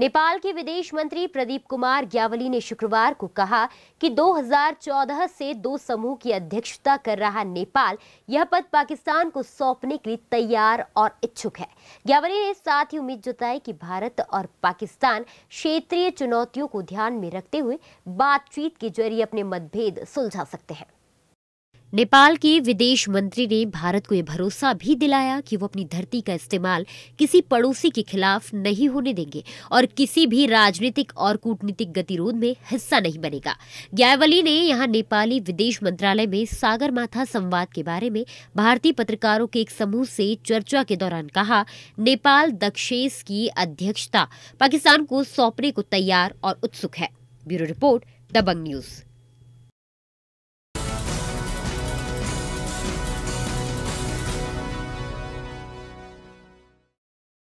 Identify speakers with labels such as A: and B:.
A: नेपाल के विदेश मंत्री प्रदीप कुमार ग्यावली ने शुक्रवार को कहा कि 2014 से दो समूह की अध्यक्षता कर रहा नेपाल यह पद पाकिस्तान को सौंपने के लिए तैयार और इच्छुक है ग्यावली ने साथ ही उम्मीद जताई कि भारत और पाकिस्तान क्षेत्रीय चुनौतियों को ध्यान में रखते हुए बातचीत के जरिए अपने मतभेद सुलझा सकते हैं नेपाल के विदेश मंत्री ने भारत को यह भरोसा भी दिलाया कि वो अपनी धरती का इस्तेमाल किसी पड़ोसी के खिलाफ नहीं होने देंगे और किसी भी राजनीतिक और कूटनीतिक गतिरोध में हिस्सा नहीं बनेगा ग्यावली ने यहां नेपाली विदेश मंत्रालय में सागरमाथा संवाद के बारे में भारतीय पत्रकारों के एक समूह से चर्चा के दौरान कहा नेपाल दक्षेस की अध्यक्षता पाकिस्तान को सौंपने को तैयार और उत्सुक है ब्यूरो रिपोर्ट दबंग न्यूज़